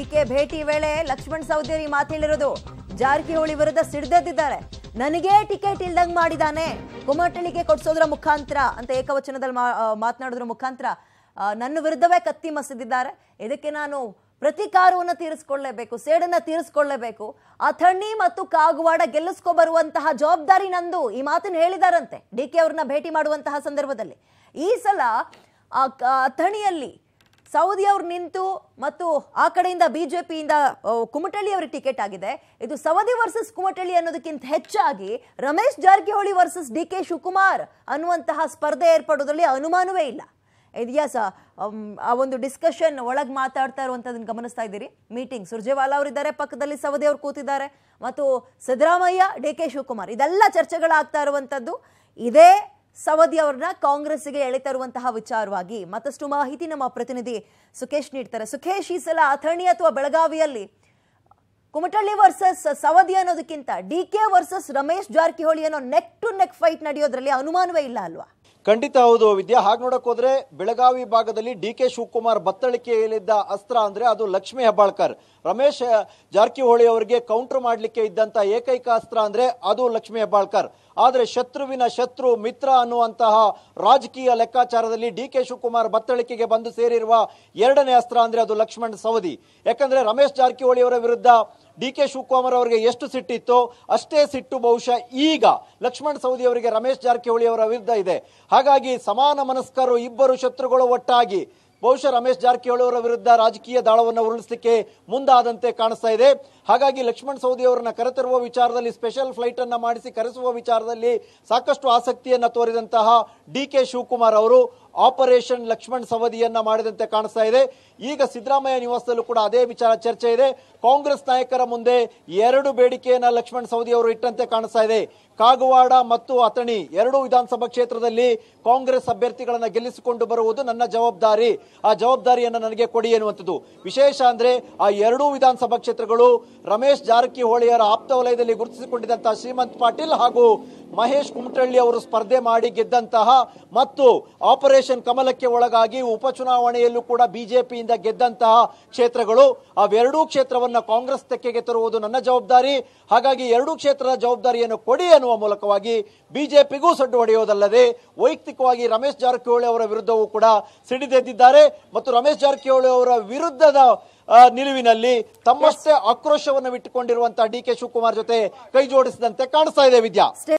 DK ಭೇಟಿ ವೇಳೆ ಲಕ್ಷ್ಮಣ್ ಸೌದೇರಿ ಮಾತೇಳಿರೋದು ಜಾರಕಿಹೊಳಿ ವಿರುದ್ಧ ಸಿಡ್ದೆದ್ದಿದ್ದಾರೆ ನನಗೆ ಟಿಕೆಟ್ ಇಲ್ದಂಗ್ ಮಾಡಿದಾನೆ ಕುಮಟಳ್ಳಿಗೆ ಕೊಡ್ಸೋದ್ರ ಮುಖಾಂತರ ಅಂತ ಏಕವಚನದಲ್ಲಿ ಮಾತನಾಡೋದ್ರ ಮುಖಾಂತರ ನನ್ನ ವಿರುದ್ಧವೇ ಕತ್ತಿ ಮಸಿದಿದ್ದಾರೆ ಇದಕ್ಕೆ ನಾನು ಪ್ರತಿಕಾರವನ್ನು ತೀರಿಸ್ಕೊಳ್ಳೇಬೇಕು ಸೇಡನ್ನ ತೀರಿಸ್ಕೊಳ್ಳೇಬೇಕು ಅಥಣಿ ಮತ್ತು ಕಾಗುವಾಡ ಗೆಲ್ಲಿಸ್ಕೊ ಬರುವಂತಹ ಜವಾಬ್ದಾರಿ ನಂದು ಈ ಮಾತನ್ನು ಹೇಳಿದಾರಂತೆ ಡಿ ಕೆ ಅವ್ರನ್ನ ಭೇಟಿ ಮಾಡುವಂತಹ ಸಂದರ್ಭದಲ್ಲಿ ಈ ಸಲ ಅಥಣಿಯಲ್ಲಿ ಸೌದಿ ಅವರು ನಿಂತು ಮತ್ತು ಆ ಕಡೆಯಿಂದ ಬಿಜೆಪಿಯಿಂದ ಕುಮಟಳ್ಳಿ ಅವರಿಗೆ ಟಿಕೆಟ್ ಆಗಿದೆ ಇದು ಸವದಿ ವರ್ಸಸ್ ಕುಮಟಳ್ಳಿ ಅನ್ನೋದಕ್ಕಿಂತ ಹೆಚ್ಚಾಗಿ Ramesh Jarkiholi versus D K Shivakumar ಅನ್ನುವಂತಹ ಸ್ಪರ್ಧೆ ಏರ್ಪಡೋದ್ರಲ್ಲಿ ಅನುಮಾನವೇ ಇಲ್ಲ ಸ ಆ ಒಂದು ಡಿಸ್ಕಷನ್ ಒಳಗೆ ಮಾತಾಡ್ತಾ ಇರುವಂಥದ್ದನ್ನು ಗಮನಿಸ್ತಾ ಇದ್ದೀರಿ ಮೀಟಿಂಗ್ ಸುರ್ಜೇವಾಲಾ ಅವರಿದ್ದಾರೆ ಪಕ್ಕದಲ್ಲಿ ಸವದಿ ಅವರು ಕೂತಿದ್ದಾರೆ ಮತ್ತು ಸಿದ್ದರಾಮಯ್ಯ ಡಿ ಕೆ ಶಿವಕುಮಾರ್ ಇದೆಲ್ಲ ಚರ್ಚೆಗಳಾಗ್ತಾ ಇರುವಂಥದ್ದು ಇದೇ ಸವದಿ ಅವ್ರನ್ನ ಕಾಂಗ್ರೆಸ್ಗೆ ಎಳೆ ತರುವಂತಹ ವಿಚಾರವಾಗಿ ಮತ್ತಷ್ಟು ಮಾಹಿತಿ ನಮ್ಮ ಪ್ರತಿನಿಧಿ ಸುಖೇಶ್ ನೀಡ್ತಾರೆ ಸುಖೇಶ್ ಈ ಸಲ ಅಥಣಿ ಅಥವಾ ಬೆಳಗಾವಿಯಲ್ಲಿ ಕುಮಟಳ್ಳಿ ವರ್ಸಸ್ ಸವದಿ ಅನ್ನೋದಕ್ಕಿಂತ D K versus Ramesh Jarkiholi ಅನ್ನೋ ನೆಕ್ ಟು ನೆಕ್ ಫೈಟ್ ನಡೆಯೋದ್ರಲ್ಲಿ ಅನುಮಾನವೇ ಇಲ್ಲ ಅಲ್ವಾ ಖಂಡಿತ ಹೌದು ವಿದ್ಯಾ ಹಾಗೆ ನೋಡಕ್ ಹೋದ್ರೆ ಬೆಳಗಾವಿ ಭಾಗದಲ್ಲಿ ಡಿ ಕೆ ಶಿವಕುಮಾರ್ ಬತ್ತಳಿಕೆಯಲ್ಲಿದ್ದ ಅಸ್ತ್ರ ಅಂದ್ರೆ ಅದು ಲಕ್ಷ್ಮಿ ಹೆಬ್ಬಾಳ್ಕರ್ ರಮೇಶ್ ಜಾರಕಿಹೊಳಿ ಅವರಿಗೆ ಕೌಂಟರ್ ಮಾಡಲಿಕ್ಕೆ ಇದ್ದಂತ ಏಕೈಕ ಅಸ್ತ್ರ ಅಂದ್ರೆ ಅದು ಲಕ್ಷ್ಮಿ ಹೆಬ್ಬಾಳ್ಕರ್ ಆದರೆ ಶತ್ರುವಿನ ಶತ್ರು ಮಿತ್ರ ಅನ್ನುವಂತಹ ರಾಜಕೀಯ ಲೆಕ್ಕಾಚಾರದಲ್ಲಿ ಡಿ ಕೆ ಶಿವಕುಮಾರ್ ಬತ್ತಳಿಕೆಗೆ ಬಂದು ಸೇರಿರುವ ಎರಡನೇ ಅಸ್ತ್ರ ಅಂದರೆ ಅದು ಲಕ್ಷ್ಮಣ್ ಸವದಿ ಯಾಕಂದರೆ ರಮೇಶ್ ಜಾರಕಿಹೊಳಿ ಅವರ ವಿರುದ್ಧ ಡಿ ಕೆ ಶಿವಕುಮಾರ್ ಅವರಿಗೆ ಎಷ್ಟು ಸಿಟ್ಟಿತ್ತೋ ಅಷ್ಟೇ ಸಿಟ್ಟು ಬಹುಶಃ ಈಗ ಲಕ್ಷ್ಮಣ್ ಸವದಿ ಅವರಿಗೆ ರಮೇಶ್ ಜಾರಕಿಹೊಳಿ ಅವರ ವಿರುದ್ಧ ಇದೆ ಹಾಗಾಗಿ ಸಮಾನ ಮನಸ್ಕರು ಇಬ್ಬರು ಶತ್ರುಗಳು ಒಟ್ಟಾಗಿ ಬಹುಶಃ ರಮೇಶ್ ಜಾರಕಿಹೊಳಿ ಅವರ ವಿರುದ್ಧ ರಾಜಕೀಯ ದಾಳವನ್ನು ಉರುಳಿಸಲಿಕ್ಕೆ ಮುಂದಾದಂತೆ ಕಾಣಿಸ್ತಾ ಇದೆ ಹಾಗಾಗಿ ಲಕ್ಷ್ಮಣ್ ಸೌದಿ ಅವರನ್ನ ಕರೆತರುವ ವಿಚಾರದಲ್ಲಿ ಸ್ಪೆಷಲ್ ಫ್ಲೈಟ್ ಅನ್ನ ಮಾಡಿಸಿ ಕರೆಸುವ ವಿಚಾರದಲ್ಲಿ ಸಾಕಷ್ಟು ಆಸಕ್ತಿಯನ್ನು ತೋರಿದಂತಹ ಡಿ ಕೆ ಶಿವಕುಮಾರ್ ಅವರು ಆಪರೇಷನ್ ಲಕ್ಷ್ಮಣ್ ಸವದಿಯನ್ನ ಮಾಡಿದಂತೆ ಕಾಣಿಸ್ತಾ ಇದೆ ಈಗ ಸಿದ್ದರಾಮಯ್ಯ ನಿವಾಸದಲ್ಲೂ ಕೂಡ ಅದೇ ವಿಚಾರ ಚರ್ಚೆ ಇದೆ ಕಾಂಗ್ರೆಸ್ ನಾಯಕರ ಮುಂದೆ ಎರಡು ಬೇಡಿಕೆಯನ್ನ ಲಕ್ಷ್ಮಣ್ ಸವದಿ ಅವರು ಇಟ್ಟಂತೆ ಕಾಣಿಸ್ತಾ ಇದೆ ಕಾಗವಾಡ ಮತ್ತು ಅಥಣಿ ಎರಡೂ ವಿಧಾನಸಭಾ ಕ್ಷೇತ್ರದಲ್ಲಿ ಕಾಂಗ್ರೆಸ್ ಅಭ್ಯರ್ಥಿಗಳನ್ನ ಗೆಲ್ಲಿಸಿಕೊಂಡು ಬರುವುದು ನನ್ನ ಜವಾಬ್ದಾರಿ ಆ ಜವಾಬ್ದಾರಿಯನ್ನು ನನಗೆ ಕೊಡಿ ಎನ್ನುವಂಥದ್ದು ವಿಶೇಷ ಅಂದ್ರೆ ಆ ಎರಡೂ ವಿಧಾನಸಭಾ ಕ್ಷೇತ್ರಗಳು ರಮೇಶ್ ಜಾರಕಿಹೊಳಿಯರ ಆಪ್ತ ವಲಯದಲ್ಲಿ ಗುರುತಿಸಿಕೊಂಡಿದ್ದಂತಹ ಶ್ರೀಮಂತ್ ಪಾಟೀಲ್ ಹಾಗೂ ಮಹೇಶ್ ಕುಮಟಳ್ಳಿ ಅವರು ಸ್ಪರ್ಧೆ ಮಾಡಿ ಗೆದ್ದಂತಹ ಮತ್ತು ಆಪರೇಷನ್ ಕಮಲಕ್ಕೆ ಒಳಗಾಗಿ ಉಪಚುನಾವಣೆಯಲ್ಲೂ ಕೂಡ ಬಿಜೆಪಿಯಿಂದ ಗೆದ್ದಂತಹ ಕ್ಷೇತ್ರಗಳು ಅವೆರಡೂ ಕ್ಷೇತ್ರವನ್ನು ಕಾಂಗ್ರೆಸ್ ತೆಕ್ಕೆಗೆ ತರುವುದು ನನ್ನ ಜವಾಬ್ದಾರಿ ಹಾಗಾಗಿ ಎರಡೂ ಕ್ಷೇತ್ರದ ಜವಾಬ್ದಾರಿಯನ್ನು ಕೊಡಿ ಎನ್ನುವ ಮೂಲಕವಾಗಿ ಬಿಜೆಪಿಗೂ ಸಡ್ಡು ಹೊಡೆಯೋದಲ್ಲದೆ ವೈಯಕ್ತಿಕವಾಗಿ ರಮೇಶ್ ಜಾರಕಿಹೊಳಿ ಅವರ ವಿರುದ್ಧವೂ ಕೂಡ ಸಿಡಿದೆದ್ದಿದ್ದಾರೆ ಮತ್ತು ರಮೇಶ್ ಜಾರಕಿಹೊಳಿ ಅವರ ವಿರುದ್ಧದ ನಿಲುವಿನಲ್ಲಿ ತಮ್ಮಷ್ಟೇ ಆಕ್ರೋಶವನ್ನು ಇಟ್ಟುಕೊಂಡಿರುವಂತಹ ಡಿ ಕೆ ಶಿವಕುಮಾರ್ ಜೊತೆ ಕೈ ಜೋಡಿಸಿದಂತೆ ಕಾಣಿಸ್ತಾ ಇದೆ ವಿದ್ಯಾ